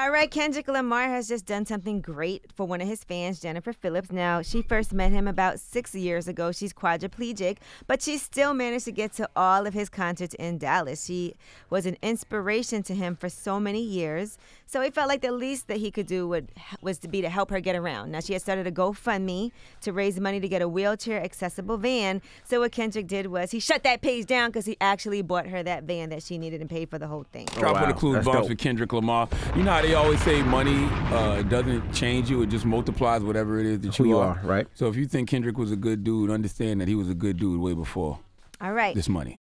All right, Kendrick Lamar has just done something great for one of his fans, Jennifer Phillips. Now, she first met him about six years ago. She's quadriplegic, but she still managed to get to all of his concerts in Dallas. She was an inspiration to him for so many years. So he felt like the least that he could do would, was to be to help her get around. Now, she has started a GoFundMe to raise money to get a wheelchair accessible van. So what Kendrick did was he shut that page down because he actually bought her that van that she needed and paid for the whole thing. Oh, Drop wow. the clues bombs for Kendrick Lamar. You know how they they always say money uh, doesn't change you; it just multiplies whatever it is that Who you, are. are. Right. So if you think Kendrick was a good dude, understand that he was a good dude way before. All right. This money.